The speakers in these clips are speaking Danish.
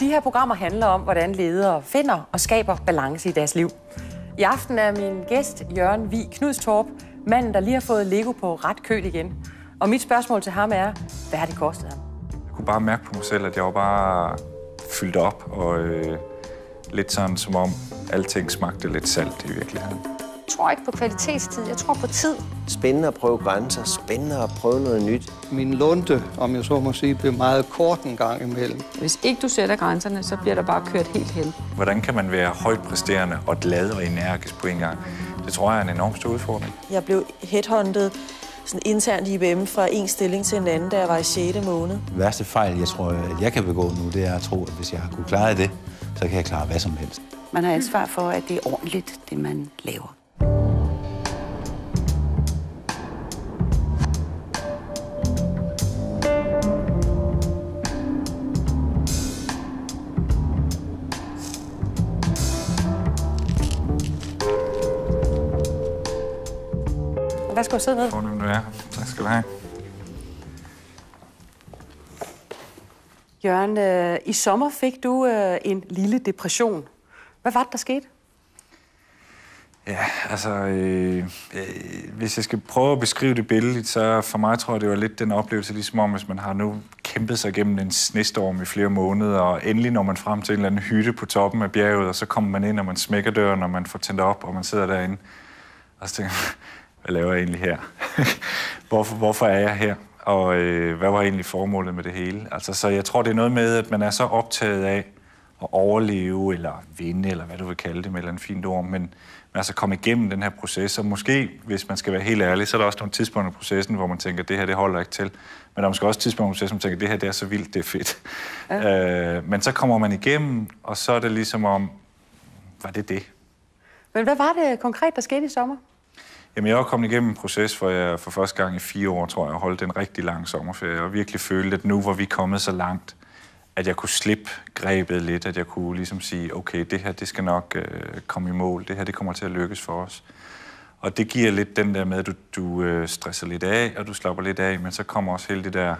De her programmer handler om, hvordan ledere finder og skaber balance i deres liv. I aften er min gæst Jørgen Vi Knudstorp, manden, der lige har fået Lego på ret køl igen. Og mit spørgsmål til ham er, hvad har det kostet ham? Jeg kunne bare mærke på mig selv, at jeg var bare fyldt op, og øh, lidt sådan som om alting smagte lidt salt i virkeligheden tror ikke på kvalitetstid, jeg tror på tid. Spændende at prøve grænser, spændende at prøve noget nyt. Min lunte, om jeg så må sige, bliver meget kort en gang imellem. Hvis ikke du sætter grænserne, så bliver der bare kørt helt hen. Hvordan kan man være højt præsterende og glad og energisk på en gang? Det tror jeg er en enorm stor udfordring. Jeg blev headhunted sådan internt i IBM fra en stilling til en anden, da jeg var i 6. måned. værste fejl, jeg tror, at jeg kan begå nu, det er at tro, at hvis jeg har kunne klare det, så kan jeg klare hvad som helst. Man har ansvar for, at det er ordentligt, det man laver. Værsgo, sidde ned. Fornemt, du er. Tak skal du have. Jørgen, øh, i sommer fik du øh, en lille depression. Hvad var det, der skete? Ja, altså, øh, øh, hvis jeg skal prøve at beskrive det billedligt, så for mig tror jeg, det var lidt den oplevelse, ligesom om, hvis man har nu kæmpet sig gennem en snestorm i flere måneder, og endelig når man frem til en eller anden hytte på toppen af bjerget, og så kommer man ind, og man smækker døren, og man får tændt op, og man sidder derinde. Og så tænker hvad laver jeg egentlig her? hvorfor, hvorfor er jeg her? Og øh, hvad var egentlig formålet med det hele? Altså, så jeg tror, det er noget med, at man er så optaget af at overleve, eller vinde, eller hvad du vil kalde det med et eller andet fint ord, men, men altså komme igennem den her proces, og måske, hvis man skal være helt ærlig, så er der også nogle tidspunkter i processen, hvor man tænker, det her, det holder ikke til. Men der er måske også tidspunkter i processen, hvor man tænker, det her, det er så vildt, det er fedt. Ja. Øh, men så kommer man igennem, og så er det ligesom om, var det det? Men hvad var det konkret, der skete i sommer? Jamen, jeg er kommet igennem en proces, hvor jeg for første gang i fire år, tror jeg, holdt en rigtig lang sommerferie, og virkelig følte, at nu hvor vi er kommet så langt, at jeg kunne slippe grebet lidt, at jeg kunne ligesom sige, okay, det her, det skal nok øh, komme i mål, det her, det kommer til at lykkes for os. Og det giver lidt den der med, at du, du øh, stresser lidt af, og du slapper lidt af, men så kommer også hele det der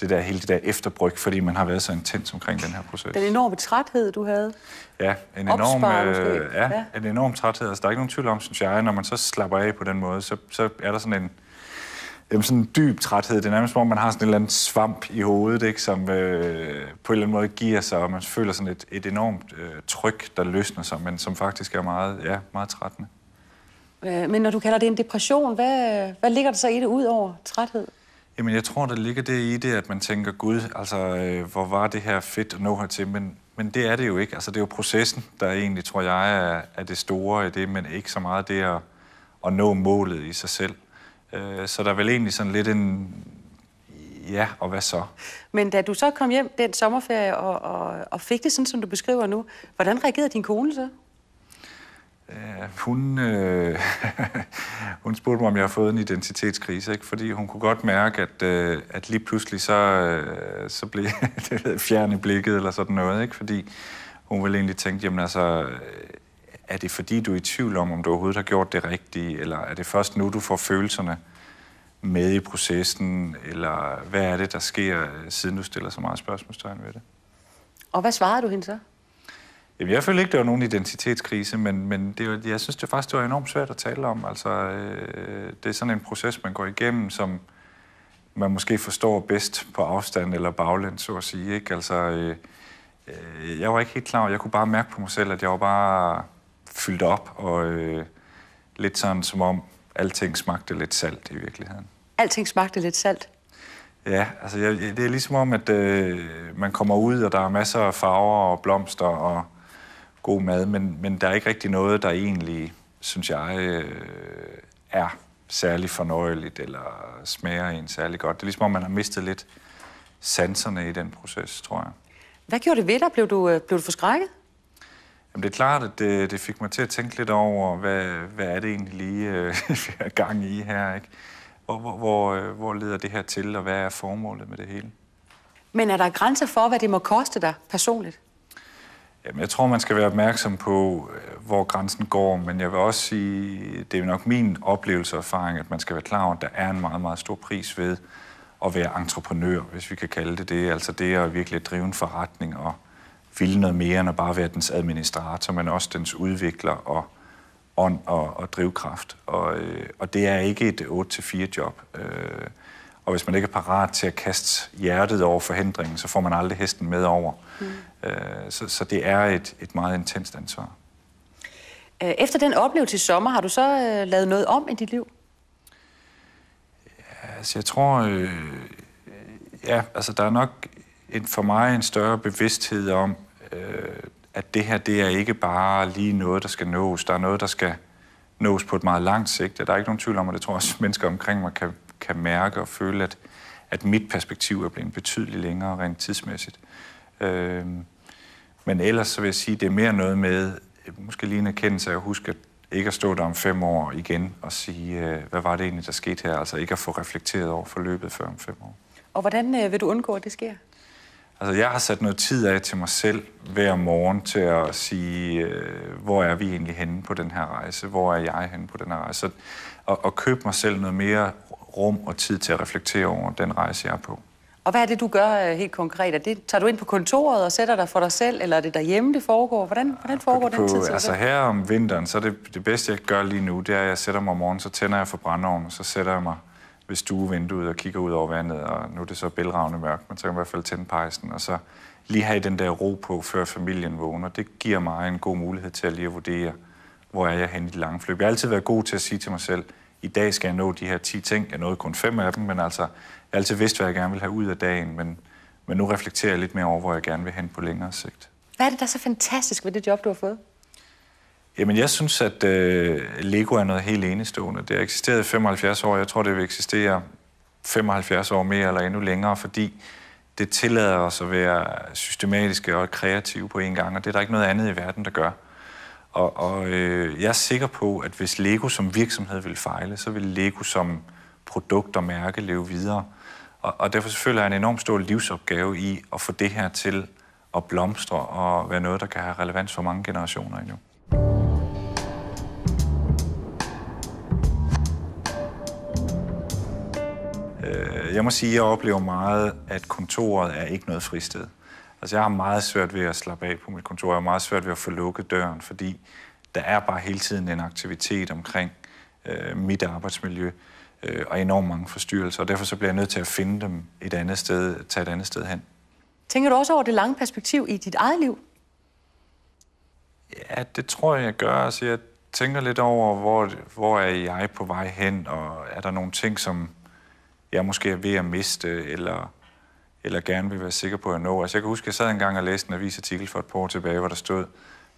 det der hele det der efterbryg, fordi man har været så intens omkring den her proces. Den enorme træthed, du havde. Ja, en enorm, øh, ja, ja. en enorm træthed. Altså, der er ikke nogen tvivl om, synes jeg, når man så slapper af på den måde, så, så er der sådan en, jamen, sådan en dyb træthed. Det er nærmest, hvor man har sådan en eller anden svamp i hovedet, ikke, som øh, på en eller anden måde giver sig, og man føler sådan et, et enormt øh, tryk, der løsner sig, men som faktisk er meget, ja, meget trættende. Øh, men når du kalder det en depression, hvad, hvad ligger der så i det ud over træthed? Jamen, jeg tror, der ligger det i det, at man tænker, gud, altså, øh, hvor var det her fedt at nå hertil, men, men det er det jo ikke. Altså, det er jo processen, der egentlig, tror jeg, er, er det store i det, men ikke så meget det at, at nå målet i sig selv. Øh, så der er vel egentlig sådan lidt en, ja, og hvad så? Men da du så kom hjem den sommerferie og, og, og fik det sådan, som du beskriver nu, hvordan reagerede din kone så? Øh, hun, øh, hun spurgte mig, om jeg har fået en identitetskrise, ikke? fordi hun kunne godt mærke, at, øh, at lige pludselig så, øh, så blev det fjern i blikket eller sådan noget, ikke? fordi hun ville egentlig tænke, jamen altså, øh, er det fordi, du er i tvivl om, om du overhovedet har gjort det rigtige, eller er det først nu, du får følelserne med i processen, eller hvad er det, der sker, øh, siden du stiller så meget spørgsmålstegn ved det? Og hvad svarede du hende så? Jamen, jeg føler ikke, det var nogen identitetskrise, men, men det var, jeg synes det faktisk, det var enormt svært at tale om. Altså, øh, det er sådan en proces, man går igennem, som man måske forstår bedst på afstand eller bagland, så at sige. Ikke? Altså, øh, øh, jeg var ikke helt klar Jeg kunne bare mærke på mig selv, at jeg var bare fyldt op, og øh, lidt sådan, som om alting smagte lidt salt i virkeligheden. Alting smagte lidt salt? Ja, altså jeg, det er ligesom om, at øh, man kommer ud, og der er masser af farver og blomster og god mad, men, men der er ikke rigtig noget, der egentlig, synes jeg, øh, er særlig fornøjeligt eller smager en særlig godt. Det er ligesom, om man har mistet lidt sanserne i den proces, tror jeg. Hvad gjorde det ved dig? Blev du, øh, blev du forskrækket? Jamen, det er klart, at det, det fik mig til at tænke lidt over, hvad, hvad er det egentlig lige, øh, vi gang i her, ikke? Hvor, hvor, hvor, øh, hvor leder det her til, og hvad er formålet med det hele? Men er der grænser for, hvad det må koste dig personligt? Jamen, jeg tror, man skal være opmærksom på, øh, hvor grænsen går, men jeg vil også sige, det er nok min oplevelse og erfaring, at man skal være klar over, at der er en meget, meget stor pris ved at være entreprenør, hvis vi kan kalde det det. Altså det at virkelig drive en forretning og ville noget mere end at bare være dens administrator, men også dens udvikler og ånd og, og drivkraft. Og, øh, og det er ikke et 8-4 job. Øh, og hvis man ikke er parat til at kaste hjertet over forhindringen, så får man aldrig hesten med over. Mm. Øh, så, så det er et, et meget intenst ansvar. Øh, efter den oplevelse i sommer, har du så øh, lavet noget om i dit liv? Ja, altså jeg tror, øh, ja, altså der er nok en, for mig en større bevidsthed om, øh, at det her, det er ikke bare lige noget, der skal nås. Der er noget, der skal nås på et meget langt sigt. Der er ikke nogen tvivl om, og det tror jeg også, mennesker omkring mig kan kan mærke og føle, at, at mit perspektiv er blevet betydeligt længere rent tidsmæssigt. Øh, men ellers så vil jeg sige, at det er mere noget med, øh, måske lige en erkendelse af at huske, at ikke at stå der om fem år igen og sige, øh, hvad var det egentlig, der skete her? Altså ikke at få reflekteret over forløbet før om fem år. Og hvordan øh, vil du undgå, at det sker? Altså, jeg har sat noget tid af til mig selv hver morgen til at sige, øh, hvor er vi egentlig henne på den her rejse? Hvor er jeg henne på den her rejse? Og, og købe mig selv noget mere rum og tid til at reflektere over den rejse, jeg er på. Og hvad er det, du gør øh, helt konkret? Er det, tager du ind på kontoret og sætter dig for dig selv, eller er det derhjemme, det foregår? Hvordan, hvordan foregår på, den tid? Til Altså her om vinteren, så er det, det bedste, jeg gør lige nu, det er, at jeg sætter mig om morgenen, så tænder jeg for brændeovnen, så sætter jeg mig ved stuevinduet og kigger ud over vandet, og nu er det så bælragende mørkt, men så kan jeg i hvert fald tænde pejsen, og så lige have den der ro på, før familien vågner. Det giver mig en god mulighed til at lige at vurdere, hvor er jeg henne i det lange forløb. Jeg har altid været god til at sige til mig selv, i dag skal jeg nå de her 10 ting. Jeg nåede kun fem af dem, men altså, jeg har altid vidst, hvad jeg gerne vil have ud af dagen, men, men nu reflekterer jeg lidt mere over, hvor jeg gerne vil hen på længere sigt. Hvad er det, der er så fantastisk ved det job, du har fået? Jamen, jeg synes, at øh, Lego er noget helt enestående. Det har eksisteret i 75 år. Jeg tror, det vil eksistere 75 år mere eller endnu længere, fordi det tillader os at være systematiske og kreative på en gang, og det er der ikke noget andet i verden, der gør. Og, og øh, jeg er sikker på, at hvis Lego som virksomhed vil fejle, så vil Lego som produkt og mærke leve videre. Og, og derfor selvfølgelig er en enorm stor livsopgave i at få det her til at blomstre og være noget, der kan have relevans for mange generationer endnu. Øh, jeg må sige, at jeg oplever meget, at kontoret er ikke noget fristed. Altså jeg har meget svært ved at slappe af på mit kontor, jeg har meget svært ved at få lukket døren, fordi der er bare hele tiden en aktivitet omkring øh, mit arbejdsmiljø øh, og enormt mange forstyrrelser, og derfor så bliver jeg nødt til at finde dem et andet sted, tage et andet sted hen. Tænker du også over det lange perspektiv i dit eget liv? Ja, det tror jeg, jeg gør. Altså, jeg tænker lidt over, hvor, hvor er jeg på vej hen, og er der nogle ting, som jeg måske er ved at miste, eller eller gerne vil være sikker på at nå. Altså jeg kan huske, at jeg sad engang og læste en avisartikel for et par år tilbage, hvor der stod,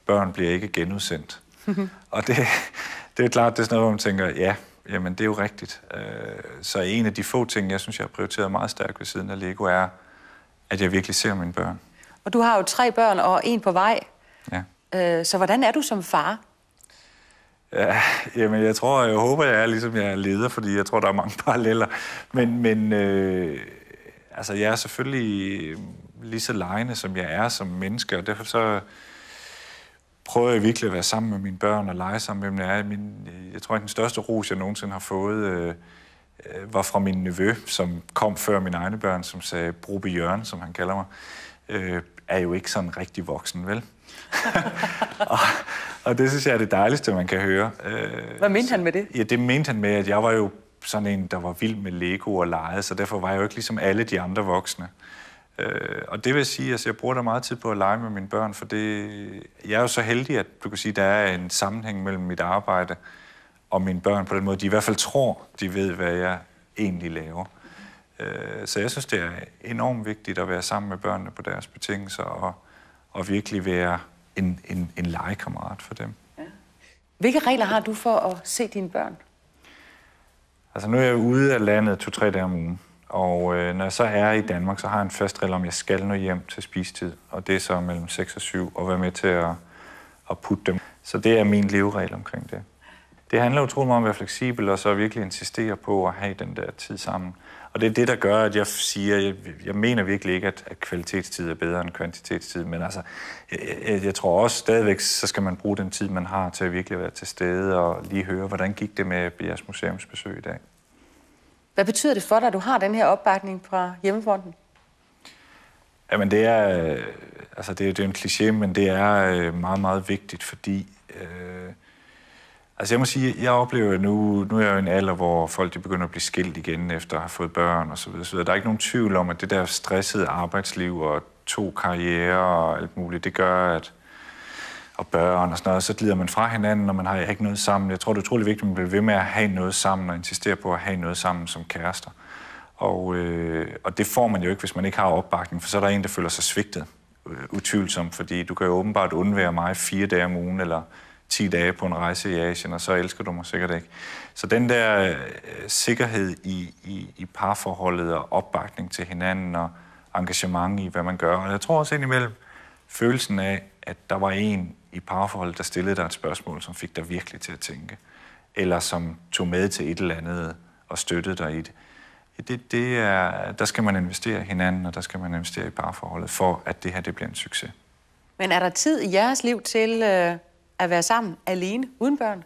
børn bliver ikke genudsendt. og det, det er klart, det er sådan noget, hvor man tænker, ja, jamen det er jo rigtigt. Øh, så en af de få ting, jeg synes, jeg har prioriteret meget stærkt ved siden af Lego, er, at jeg virkelig ser mine børn. Og du har jo tre børn og en på vej. Ja. Øh, så hvordan er du som far? Ja, jamen jeg tror, jeg håber, jeg er ligesom jeg er leder, fordi jeg tror, der er mange paralleller. Men, men øh, altså, jeg er selvfølgelig lige så lejende, som jeg er som menneske, og derfor så prøver jeg virkelig at være sammen med mine børn og lege sammen med dem. Jeg, er. Min, jeg tror, at den største ros, jeg nogensinde har fået, øh, var fra min nevø, som kom før mine egne børn, som sagde, Brobe Jørgen, som han kalder mig, øh, er jo ikke sådan rigtig voksen, vel? og, og det synes jeg er det dejligste, man kan høre. Øh, Hvad mente han med det? Ja, det mente han med, at jeg var jo sådan en, der var vild med Lego og legede, så derfor var jeg jo ikke ligesom alle de andre voksne. Øh, og det vil sige, at altså, jeg bruger da meget tid på at lege med mine børn, for det, jeg er jo så heldig, at du kan sige, der er en sammenhæng mellem mit arbejde og mine børn på den måde. De i hvert fald tror, de ved, hvad jeg egentlig laver. Øh, så jeg synes, det er enormt vigtigt at være sammen med børnene på deres betingelser og, og virkelig være en, en, en legekammerat for dem. Ja. Hvilke regler har du for at se dine børn? Altså nu er jeg ude af landet to-tre dage om ugen, og øh, når jeg så er i Danmark, så har jeg en fast regel om, at jeg skal nå hjem til spistid, og det er så mellem 6 og 7, og være med til at, at putte dem. Så det er min leveregel omkring det. Det handler utrolig meget om at være fleksibel, og så virkelig insistere på at have den der tid sammen. Og det er det, der gør, at jeg siger, jeg, jeg mener virkelig ikke, at, at kvalitetstid er bedre end kvantitetstid, men altså, jeg, jeg tror også stadigvæk, så skal man bruge den tid, man har til at virkelig være til stede og lige høre, hvordan gik det med jeres museumsbesøg i dag? Hvad betyder det for dig, at du har den her opbakning fra Hjemmefonden? Jamen det er, øh, altså det, er, det er en kliché, men det er øh, meget, meget vigtigt, fordi øh, Altså jeg må sige, jeg oplever nu, nu er jeg jo en alder, hvor folk de begynder at blive skilt igen efter at have fået børn og så videre, så videre. Der er ikke nogen tvivl om, at det der stressede arbejdsliv og to karriere og alt muligt, det gør, at og børn og sådan noget, så glider man fra hinanden, når man har ikke noget sammen. Jeg tror, det er utrolig vigtigt, at man bliver ved med at have noget sammen og insistere på at have noget sammen som kærester. Og, øh, og det får man jo ikke, hvis man ikke har opbakning, for så er der en, der føler sig svigtet, øh, utvivlsomt, fordi du kan jo åbenbart undvære mig fire dage om ugen, eller 10 dage på en rejse i Asien, og så elsker du mig sikkert ikke. Så den der øh, sikkerhed i, i, i parforholdet og opbakning til hinanden og engagement i, hvad man gør. Og jeg tror også indimellem følelsen af, at der var en i parforholdet, der stillede dig et spørgsmål, som fik dig virkelig til at tænke, eller som tog med til et eller andet og støttede dig i det. det, det er, der skal man investere i hinanden, og der skal man investere i parforholdet, for at det her det bliver en succes. Men er der tid i jeres liv til... Øh at være sammen alene uden børn?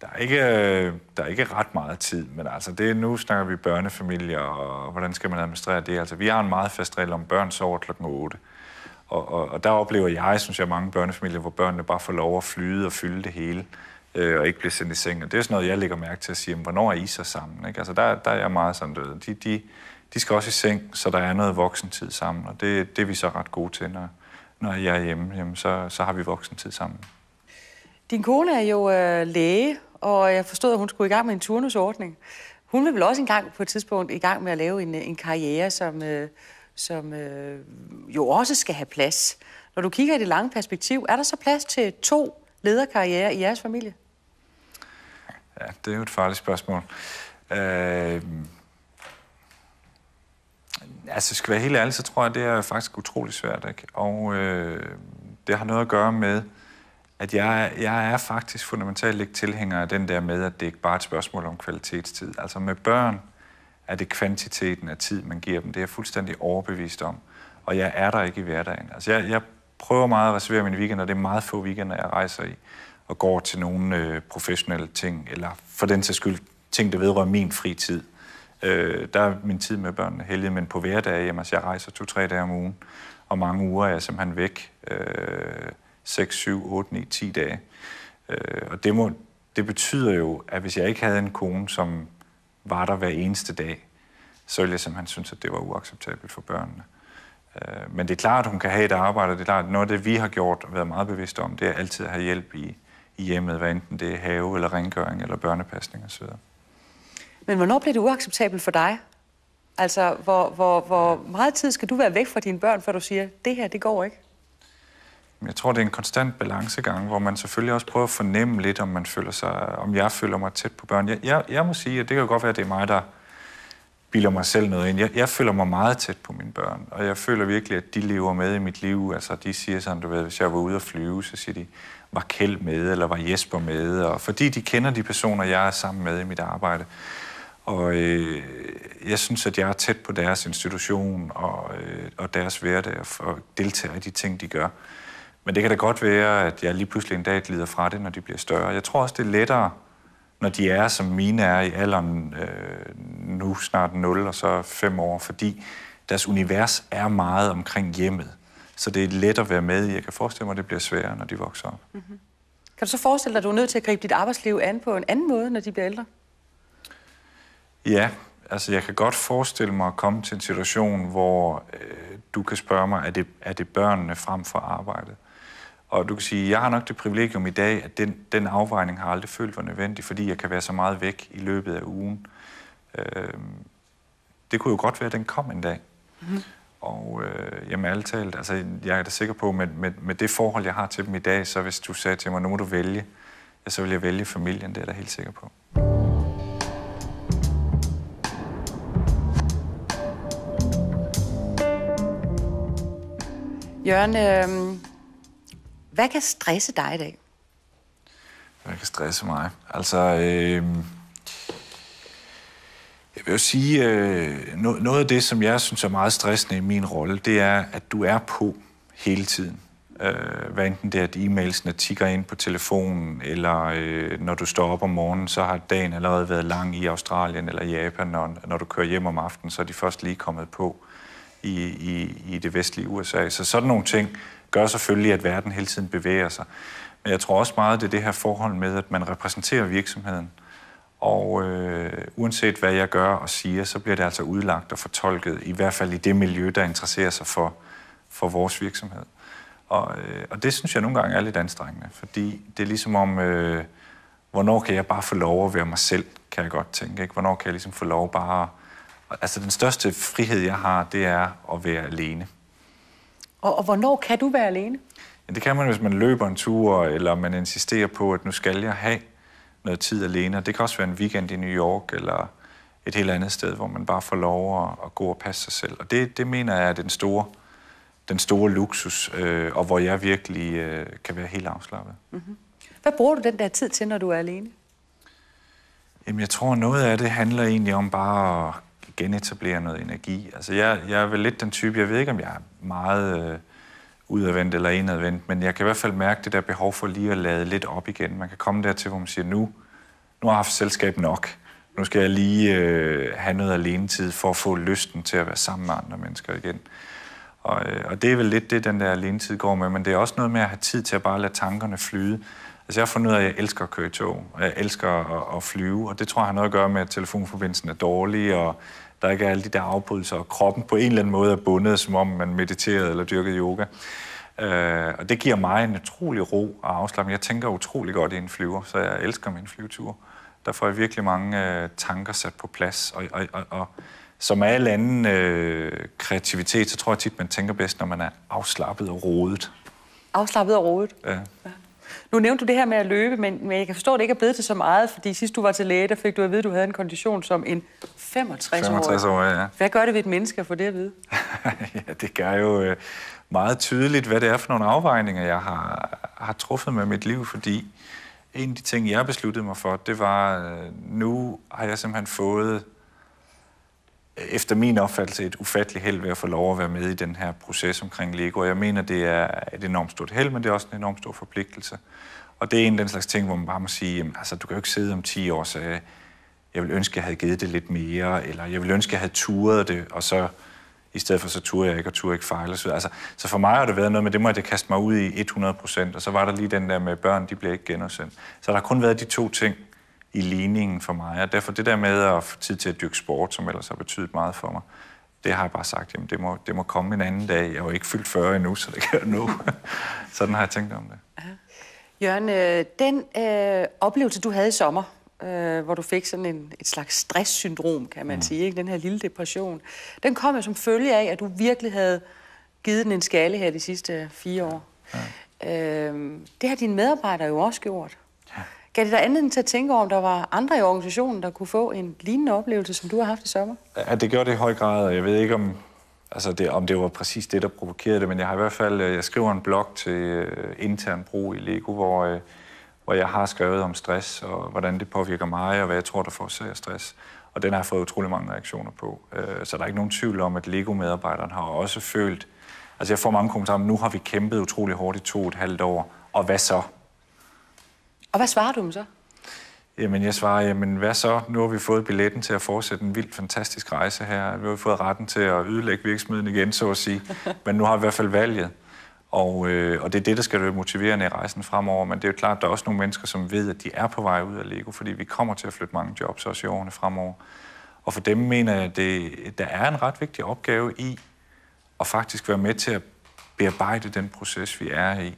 Der er, ikke, øh, der er ikke ret meget tid, men altså det, nu snakker vi børnefamilier, og hvordan skal man administrere det? Altså, vi har en meget fast regel om, børn sover kl. 8. Og, og, og der oplever jeg, synes jeg, mange børnefamilier, hvor børnene bare får lov at flyde og fylde det hele, øh, og ikke bliver sendt i seng. Og det er sådan noget, jeg lægger mærke til at sige, jamen, hvornår er I så sammen? Ikke? Altså, der, der er jeg meget sådan, de, de, de skal også i seng, så der er noget voksentid sammen, og det, det er vi så ret gode til, når, når jeg er hjemme, jamen, så, så har vi voksen tid sammen. Din kone er jo øh, læge, og jeg forstod, at hun skulle i gang med en turnusordning. Hun vil vel også engang på et tidspunkt i gang med at lave en, en karriere, som, øh, som øh, jo også skal have plads. Når du kigger i det lange perspektiv, er der så plads til to lederkarriere i jeres familie? Ja, det er jo et farligt spørgsmål. Øh, Altså, skal jeg være helt ærlig, så tror jeg, det er faktisk utrolig svært. Ikke? Og øh, det har noget at gøre med, at jeg, jeg er faktisk fundamentalt ikke tilhænger af den der med, at det ikke bare er et spørgsmål om kvalitetstid. Altså med børn er det kvantiteten af tid, man giver dem. Det er jeg fuldstændig overbevist om. Og jeg er der ikke i hverdagen. Altså jeg, jeg prøver meget at reservere mine weekender. Det er meget få weekender, jeg rejser i og går til nogle øh, professionelle ting, eller for den sags skyld ting, der vedrører min fritid. Øh, der er min tid med børnene heldig, men på hverdage, jamen, altså, jeg rejser to-tre dage om ugen, og mange uger er jeg simpelthen væk. Øh, 6, 7, 8, 9, 10 dage. Øh, og det, må, det betyder jo, at hvis jeg ikke havde en kone, som var der hver eneste dag, så ville jeg simpelthen synes, at det var uacceptabelt for børnene. Øh, men det er klart, at hun kan have et arbejde, og det er klart, at noget af det, vi har gjort og været meget bevidste om, det er altid at have hjælp i, i hjemmet, hvad enten det er have eller rengøring eller børnepasning osv. Men hvornår bliver det uacceptabelt for dig? Altså, hvor, hvor, hvor meget tid skal du være væk fra dine børn, før du siger, det her, det går ikke? Jeg tror, det er en konstant balancegang, hvor man selvfølgelig også prøver at fornemme lidt, om man føler sig, om jeg føler mig tæt på børn. Jeg, jeg, jeg må sige, at det kan godt være, at det er mig, der bilder mig selv noget ind. Jeg, jeg føler mig meget tæt på mine børn, og jeg føler virkelig, at de lever med i mit liv. Altså, de siger sådan, du ved, hvis jeg var ude at flyve, så siger de, var Kjeld med, eller var Jesper med, og fordi de kender de personer, jeg er sammen med i mit arbejde, og øh, jeg synes, at jeg er tæt på deres institution og, øh, og deres hverdag og deltager i de ting, de gør. Men det kan da godt være, at jeg lige pludselig en dag glider fra det, når de bliver større. Jeg tror også, det er lettere, når de er, som mine er i alderen øh, nu snart 0 og så 5 år, fordi deres univers er meget omkring hjemmet. Så det er let at være med i. Jeg kan forestille mig, at det bliver sværere, når de vokser op. Mm-hmm. Kan du så forestille dig, at du er nødt til at gribe dit arbejdsliv an på en anden måde, når de bliver ældre? Ja, altså jeg kan godt forestille mig at komme til en situation, hvor øh, du kan spørge mig, er det, er det børnene frem for arbejdet? Og du kan sige, jeg har nok det privilegium i dag, at den, den afvejning har aldrig følt var nødvendig, fordi jeg kan være så meget væk i løbet af ugen. Øh, det kunne jo godt være, at den kom en dag. Mm-hmm. Og øh, jamen alt talt, altså, jeg er da sikker på, med, med, med det forhold, jeg har til dem i dag, så hvis du sagde til mig, nu må du vælge, ja, så vil jeg vælge familien, det er jeg da helt sikker på. Jørgen, øh, hvad kan stresse dig i dag? Hvad kan stresse mig? Altså, øh, jeg vil jo sige, øh, noget af det, som jeg synes er meget stressende i min rolle, det er, at du er på hele tiden. Øh, hvad enten det er, at e-mailsene tigger ind på telefonen, eller øh, når du står op om morgenen, så har dagen allerede været lang i Australien eller Japan, og når du kører hjem om aftenen, så er de først lige kommet på. Øh, i, i, i det vestlige USA. Så sådan nogle ting gør selvfølgelig, at verden hele tiden bevæger sig. Men jeg tror også meget, det er det her forhold med, at man repræsenterer virksomheden. Og øh, uanset hvad jeg gør og siger, så bliver det altså udlagt og fortolket, i hvert fald i det miljø, der interesserer sig for, for vores virksomhed. Og, øh, og det synes jeg nogle gange er lidt anstrengende, fordi det er ligesom om, øh, hvornår kan jeg bare få lov at være mig selv, kan jeg godt tænke. Ikke? Hvornår kan jeg ligesom få lov bare at Altså den største frihed, jeg har, det er at være alene. Og, og hvornår kan du være alene? Ja, det kan man, hvis man løber en tur, eller man insisterer på, at nu skal jeg have noget tid alene. Og det kan også være en weekend i New York, eller et helt andet sted, hvor man bare får lov at, at gå og passe sig selv. Og det, det mener jeg er den store, den store luksus, øh, og hvor jeg virkelig øh, kan være helt afslappet. Mm-hmm. Hvad bruger du den der tid til, når du er alene? Jamen, jeg tror, noget af det handler egentlig om bare at genetablere noget energi. Altså jeg, jeg er vel lidt den type, jeg ved ikke, om jeg er meget øh, udadvendt eller indadvendt, men jeg kan i hvert fald mærke det der behov for lige at lade lidt op igen. Man kan komme dertil, hvor man siger, nu, nu har jeg haft selskab nok. Nu skal jeg lige øh, have noget alenetid for at få lysten til at være sammen med andre mennesker igen. Og, øh, og det er vel lidt det, den der alenetid går med, men det er også noget med at have tid til at bare lade tankerne flyde. Altså jeg har fundet ud af, at jeg elsker at køre i tog, og jeg elsker at, at flyve, og det tror jeg har noget at gøre med, at telefonforbindelsen er dårlig, og der ikke er alle de der afbrydelser, og kroppen på en eller anden måde er bundet, som om man mediterede eller dyrkede yoga. Øh, og det giver mig en utrolig ro og afslappning. Jeg tænker utrolig godt i en flyver, så jeg elsker min flyvetur. Der får jeg virkelig mange øh, tanker sat på plads, og, og, og, og som alle anden øh, kreativitet, så tror jeg tit, man tænker bedst, når man er afslappet og rodet. Afslappet og rodet? Ja. ja. Nu nævnte du det her med at løbe, men, men jeg kan forstå, at det ikke er blevet til så meget, fordi sidst du var til læge, der fik du at vide, at du havde en kondition som en 65-årig. 65 år, ja. Hvad gør det ved et menneske at få det at vide? ja, det gør jo øh, meget tydeligt, hvad det er for nogle afvejninger, jeg har, har truffet med mit liv, fordi en af de ting, jeg besluttede mig for, det var, øh, nu har jeg simpelthen fået efter min opfattelse et ufatteligt held ved at få lov at være med i den her proces omkring Lego. jeg mener, det er et enormt stort held, men det er også en enormt stor forpligtelse. Og det er en af den slags ting, hvor man bare må sige, jamen, altså, du kan jo ikke sidde om 10 år og sige, jeg vil ønske, jeg havde givet det lidt mere, eller jeg vil ønske, jeg havde turet det, og så i stedet for så turer jeg ikke, og turer ikke fejl osv. Altså, så for mig har det været noget med, det må jeg kaste mig ud i 100 procent, og så var der lige den der med, børn, de blev ikke genudsendt. Så der har kun været de to ting, i ligningen for mig. Og derfor det der med at få tid til at dyrke sport, som ellers har betydet meget for mig, det har jeg bare sagt, jamen det må, det må komme en anden dag. Jeg er jo ikke fyldt 40 endnu, så det kan jeg nå. Sådan har jeg tænkt om det. Ja. Jørgen, øh, den øh, oplevelse, du havde i sommer, øh, hvor du fik sådan en, et slags stresssyndrom, kan man mm. sige, ikke? den her lille depression, den kom jo som følge af, at du virkelig havde givet den en skalle her de sidste fire år. Ja. Øh, det har dine medarbejdere jo også gjort. Gav det dig anledning til at tænke over, om der var andre i organisationen, der kunne få en lignende oplevelse, som du har haft i sommer? Ja, det gjorde det i høj grad, og jeg ved ikke, om, altså det, om det var præcis det, der provokerede det, men jeg har i hvert fald, øh, jeg skriver en blog til øh, intern brug i Lego, hvor, øh, hvor jeg har skrevet om stress, og hvordan det påvirker mig, og hvad jeg tror, der forårsager stress. Og den har fået utrolig mange reaktioner på. Så der er ikke nogen tvivl om, at lego medarbejderen har også følt, altså jeg får mange kommentarer om, nu har vi kæmpet utrolig hårdt i to og et halvt år, og hvad så? Og hvad svarer du dem så? Jamen, jeg svarer, jamen hvad så? Nu har vi fået billetten til at fortsætte en vildt fantastisk rejse her. Nu har vi fået retten til at ødelægge virksomheden igen, så at sige. Men nu har vi i hvert fald valget. Og, øh, og det er det, der skal være motiverende i rejsen fremover. Men det er jo klart, at der er også nogle mennesker, som ved, at de er på vej ud af Lego, fordi vi kommer til at flytte mange jobs også i årene fremover. Og for dem mener jeg, at det, der er en ret vigtig opgave i at faktisk være med til at bearbejde den proces, vi er i.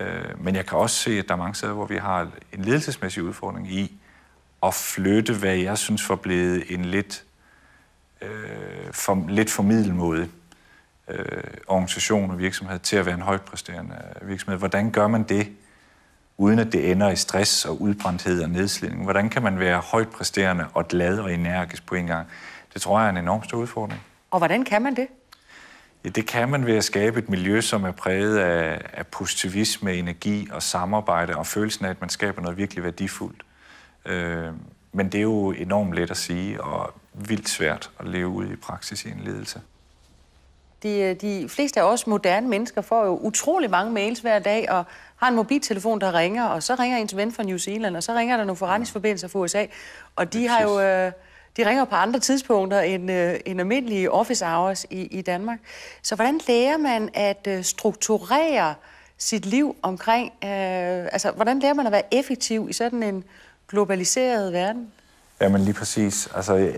Øh, men jeg kan også se, at der er mange steder, hvor vi har en ledelsesmæssig udfordring i at flytte, hvad jeg synes var blevet en lidt, øh, for, lidt formiddelmåde øh, organisation og virksomhed til at være en højt præsterende virksomhed. Hvordan gør man det, uden at det ender i stress og udbrændthed og nedslidning? Hvordan kan man være højt præsterende og glad og energisk på en gang? Det tror jeg er en enorm stor udfordring. Og hvordan kan man det? Det kan man ved at skabe et miljø, som er præget af, af positivisme, energi og samarbejde og følelsen af, at man skaber noget virkelig værdifuldt. Øh, men det er jo enormt let at sige og vildt svært at leve ud i praksis i en ledelse. De, øh, de fleste af os moderne mennesker får jo utrolig mange mails hver dag, og har en mobiltelefon, der ringer, og så ringer ens ven fra New Zealand, og så ringer der nogle forretningsforbindelser fra USA, og de har jo... Øh, de ringer på andre tidspunkter end, øh, end almindelige office hours i, i Danmark. Så hvordan lærer man at øh, strukturere sit liv omkring... Øh, altså, hvordan lærer man at være effektiv i sådan en globaliseret verden? Jamen lige præcis. Altså, jeg,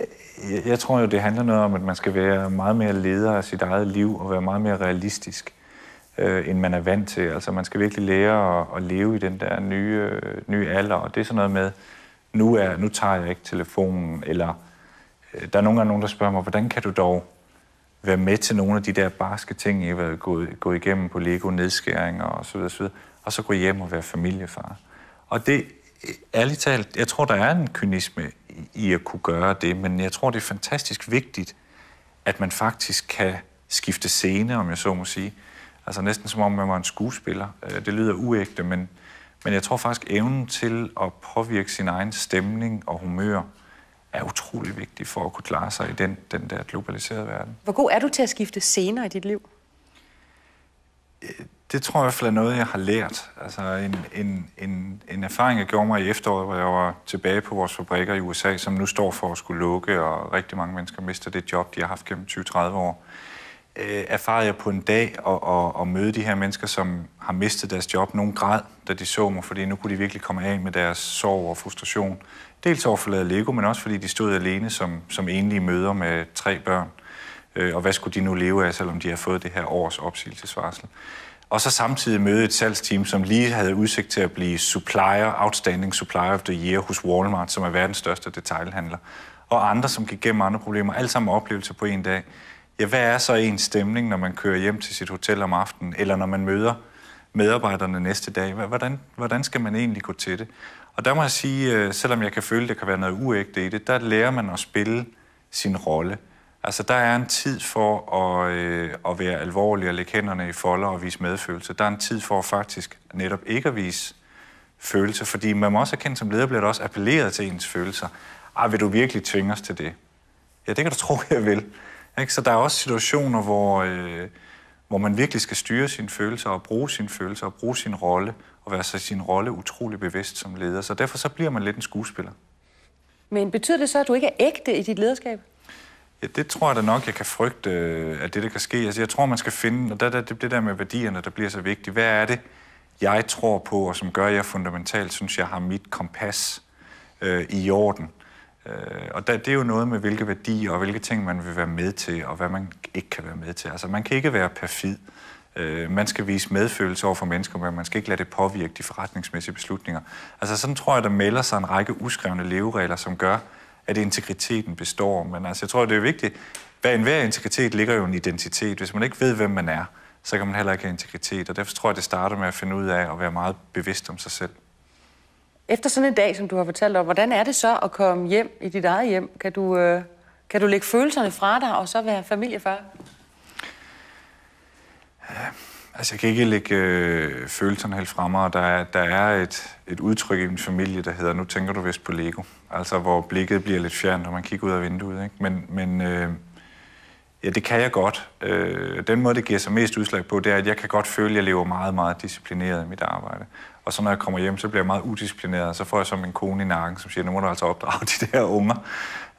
jeg tror jo, det handler noget om, at man skal være meget mere leder af sit eget liv og være meget mere realistisk, øh, end man er vant til. Altså man skal virkelig lære at, at leve i den der nye, øh, nye alder, og det er sådan noget med, nu, er, nu tager jeg ikke telefonen, eller øh, der er nogle gange nogen, der spørger mig, hvordan kan du dog være med til nogle af de der barske ting, jeg har gået, gået igennem på Lego, nedskæringer og så videre, så videre, og så gå hjem og være familiefar. Og det, øh, ærligt talt, jeg tror, der er en kynisme i at kunne gøre det, men jeg tror, det er fantastisk vigtigt, at man faktisk kan skifte scene, om jeg så må sige. Altså næsten som om man var en skuespiller. Øh, det lyder uægte, men, men jeg tror faktisk, evnen til at påvirke sin egen stemning og humør er utrolig vigtig for at kunne klare sig i den, den der globaliserede verden. Hvor god er du til at skifte scener i dit liv? Øh, det tror jeg i hvert fald er noget, jeg har lært. Altså en, en, en, en erfaring, jeg gjorde mig i efteråret, hvor jeg var tilbage på vores fabrikker i USA, som nu står for at skulle lukke, og rigtig mange mennesker mister det job, de har haft gennem 20-30 år øh, erfarede jeg på en dag at, at, at møde de her mennesker, som har mistet deres job. Nogen grad, da de så mig, fordi nu kunne de virkelig komme af med deres sorg og frustration. Dels over forladet Lego, men også fordi de stod alene som, som enlige møder med tre børn. Øh, og hvad skulle de nu leve af, selvom de har fået det her års opsigelsesvarsel? Og så samtidig møde et salgsteam, som lige havde udsigt til at blive supplier, outstanding supplier of the year hos Walmart, som er verdens største detailhandler. Og andre, som gik gennem andre problemer. Alt sammen oplevelser på en dag ja, hvad er så ens stemning, når man kører hjem til sit hotel om aftenen, eller når man møder medarbejderne næste dag? Hvordan, hvordan skal man egentlig gå til det? Og der må jeg sige, øh, selvom jeg kan føle, at der kan være noget uægte i det, der lærer man at spille sin rolle. Altså, der er en tid for at, øh, at være alvorlig og lægge hænderne i folder og vise medfølelse. Der er en tid for faktisk netop ikke at vise følelser, fordi man må også erkende, som leder bliver der også appelleret til ens følelser. Ej, vil du virkelig tvinge os til det? Ja, det kan du tro, jeg vil. Ikke? Så der er også situationer, hvor, øh, hvor man virkelig skal styre sine følelser og bruge sine følelser og bruge sin rolle og være sig sin rolle utrolig bevidst som leder. Så derfor så bliver man lidt en skuespiller. Men betyder det så, at du ikke er ægte i dit lederskab? Ja, det tror jeg da nok, jeg kan frygte, øh, at det der kan ske. Altså, jeg tror, man skal finde, og det, det, det der med værdierne, der bliver så vigtigt. Hvad er det, jeg tror på, og som gør, at jeg fundamentalt synes, jeg har mit kompas øh, i orden? Øh, og der, det er jo noget med, hvilke værdier og hvilke ting, man vil være med til, og hvad man ikke kan være med til. Altså, man kan ikke være perfid. Øh, man skal vise medfølelse over for mennesker, men man skal ikke lade det påvirke de forretningsmæssige beslutninger. Altså, sådan tror jeg, der melder sig en række uskrevne leveregler, som gør, at integriteten består. Men altså, jeg tror, det er vigtigt. Hvad enhver integritet ligger jo en identitet. Hvis man ikke ved, hvem man er, så kan man heller ikke have integritet. Og derfor tror jeg, det starter med at finde ud af at være meget bevidst om sig selv. Efter sådan en dag, som du har fortalt om, hvordan er det så at komme hjem i dit eget hjem? Kan du, øh, kan du lægge følelserne fra dig og så være familiefar? Ja, altså, jeg kan ikke lægge øh, følelserne helt fra mig. Der er, der er et, et udtryk i min familie, der hedder, nu tænker du vist på Lego. Altså, hvor blikket bliver lidt fjernt, når man kigger ud af vinduet. Ikke? Men, men øh, Ja, det kan jeg godt. Øh, den måde, det giver sig mest udslag på, det er, at jeg kan godt føle, at jeg lever meget, meget disciplineret i mit arbejde. Og så når jeg kommer hjem, så bliver jeg meget udisciplineret, og så får jeg så min kone i nakken, som siger, nu må du altså opdrage de der unger.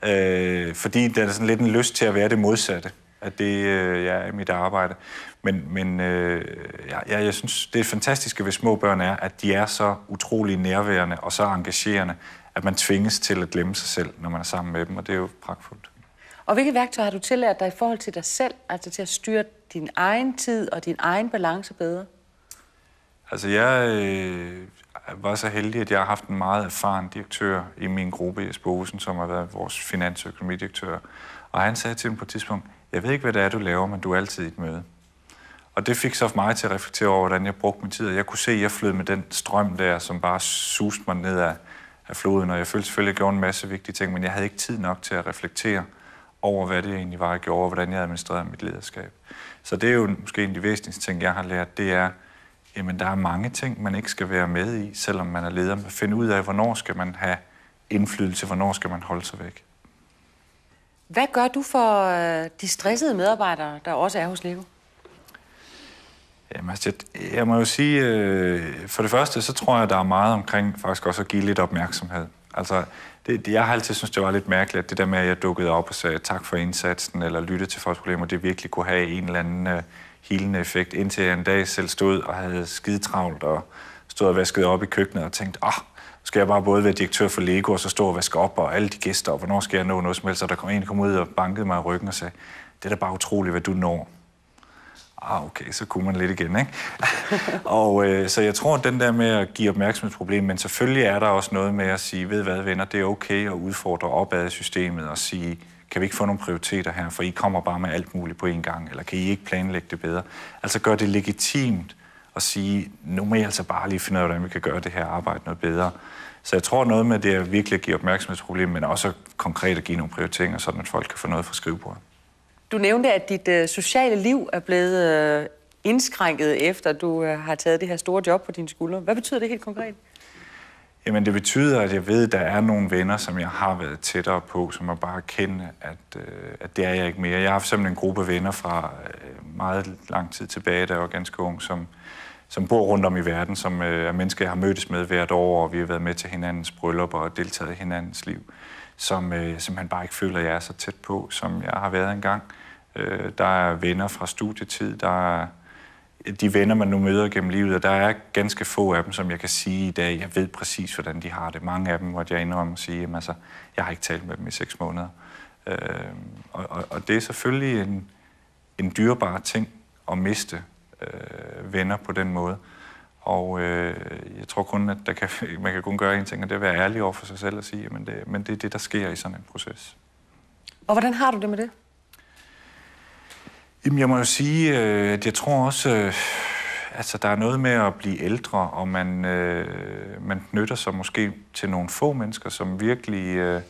Øh, fordi der er sådan lidt en lyst til at være det modsatte at det øh, jeg er i mit arbejde. Men, men øh, ja, jeg synes, det fantastiske ved små børn er, at de er så utrolig nærværende og så engagerende, at man tvinges til at glemme sig selv, når man er sammen med dem, og det er jo pragtfuldt. Og hvilke værktøjer har du tillært dig i forhold til dig selv, altså til at styre din egen tid og din egen balance bedre? Altså jeg øh, var så heldig, at jeg har haft en meget erfaren direktør i min gruppe, i Olsen, som har været vores finans- og økonomidirektør. Og han sagde til mig på et tidspunkt, jeg ved ikke, hvad det er, du laver, men du er altid i et møde. Og det fik så mig til at reflektere over, hvordan jeg brugte min tid. Og jeg kunne se, at jeg flød med den strøm der, som bare suste mig ned af, af floden. Og jeg følte selvfølgelig, at jeg gjorde en masse vigtige ting, men jeg havde ikke tid nok til at reflektere over, hvad det egentlig var, jeg gjorde, og hvordan jeg administrerede mit lederskab. Så det er jo måske en af de væsentligste ting, jeg har lært, det er, jamen der er mange ting, man ikke skal være med i, selvom man er leder. Man finde ud af, hvornår skal man have indflydelse, hvornår skal man holde sig væk. Hvad gør du for øh, de stressede medarbejdere, der også er hos Lego? Jamen, altså, jeg, jeg må jo sige, øh, for det første, så tror jeg, der er meget omkring faktisk også at give lidt opmærksomhed. Altså, det, det, jeg har altid synes det var lidt mærkeligt, at det der med, at jeg dukkede op og sagde tak for indsatsen, eller lyttede til folks problemer, det virkelig kunne have en eller anden uh, øh, helende effekt, indtil jeg en dag selv stod og havde skidetravlt og stod og vaskede op i køkkenet og tænkte, ah, oh, skal jeg bare både være direktør for Lego, og så stå og vaske op, og alle de gæster, og hvornår skal jeg nå noget som helst? Og der kom en, der kom ud og bankede mig i ryggen og sagde, det er da bare utroligt, hvad du når ah, okay, så kunne man lidt igen, ikke? og øh, så jeg tror, at den der med at give opmærksomhedsproblem, men selvfølgelig er der også noget med at sige, ved hvad venner, det er okay at udfordre opad i systemet og sige, kan vi ikke få nogle prioriteter her, for I kommer bare med alt muligt på én gang, eller kan I ikke planlægge det bedre? Altså gør det legitimt at sige, nu må I altså bare lige finde ud af, hvordan vi kan gøre det her arbejde noget bedre. Så jeg tror noget med det er virkelig at give opmærksomhedsproblem, men også konkret at give nogle prioriteringer, sådan at folk kan få noget fra skrivebordet. Du nævnte, at dit øh, sociale liv er blevet øh, indskrænket efter, du øh, har taget det her store job på dine skuldre. Hvad betyder det helt konkret? Jamen det betyder, at jeg ved, at der er nogle venner, som jeg har været tættere på, som jeg bare kende, at, øh, at det er jeg ikke mere. Jeg har haft en gruppe venner fra øh, meget lang tid tilbage, da jeg var ganske ung, som, som bor rundt om i verden, som øh, er mennesker, jeg har mødtes med hvert år, og vi har været med til hinandens bryllupper og deltaget i hinandens liv, som øh, man bare ikke føler, at jeg er så tæt på, som jeg har været engang. Øh, der er venner fra studietid, der er de venner, man nu møder gennem livet, og der er ganske få af dem, som jeg kan sige i dag, jeg ved præcis, hvordan de har det. Mange af dem, hvor jeg indrømmer at sige, at altså, jeg har ikke talt med dem i seks måneder. Øh, og, og, og det er selvfølgelig en, en dyrbar ting at miste øh, venner på den måde. Og øh, jeg tror kun, at der kan, man kan kun gøre en ting, og det er at være ærlig over for sig selv og sige, at det, men det er det, der sker i sådan en proces. Og hvordan har du det med det? Jamen, jeg må jo sige, øh, at jeg tror også, øh, altså der er noget med at blive ældre, og man, øh, man knytter sig måske til nogle få mennesker, som virkelig... Øh,